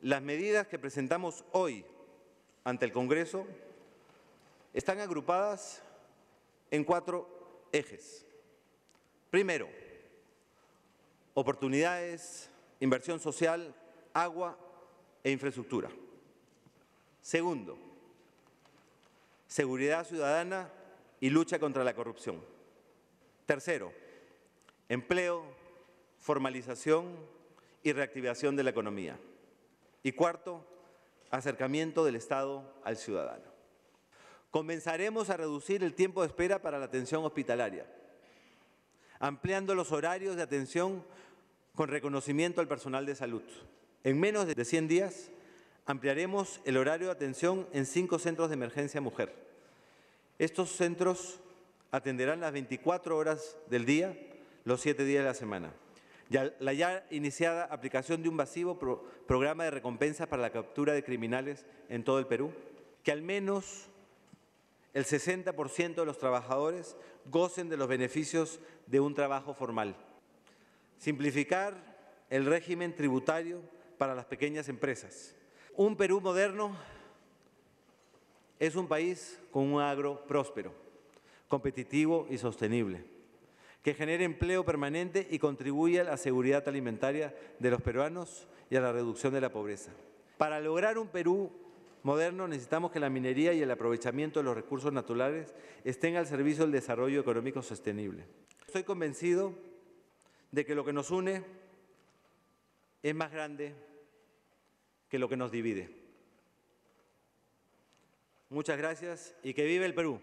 Las medidas que presentamos hoy ante el Congreso están agrupadas en cuatro ejes. Primero, oportunidades, inversión social, agua e infraestructura. Segundo, seguridad ciudadana y lucha contra la corrupción. Tercero, empleo, formalización y reactivación de la economía. Y cuarto, acercamiento del Estado al ciudadano. Comenzaremos a reducir el tiempo de espera para la atención hospitalaria, ampliando los horarios de atención con reconocimiento al personal de salud. En menos de 100 días ampliaremos el horario de atención en cinco centros de emergencia mujer. Estos centros atenderán las 24 horas del día, los siete días de la semana la ya iniciada aplicación de un masivo programa de recompensas para la captura de criminales en todo el Perú, que al menos el 60% de los trabajadores gocen de los beneficios de un trabajo formal. Simplificar el régimen tributario para las pequeñas empresas. Un Perú moderno es un país con un agro próspero, competitivo y sostenible que genere empleo permanente y contribuya a la seguridad alimentaria de los peruanos y a la reducción de la pobreza. Para lograr un Perú moderno necesitamos que la minería y el aprovechamiento de los recursos naturales estén al servicio del desarrollo económico sostenible. Estoy convencido de que lo que nos une es más grande que lo que nos divide. Muchas gracias y que vive el Perú.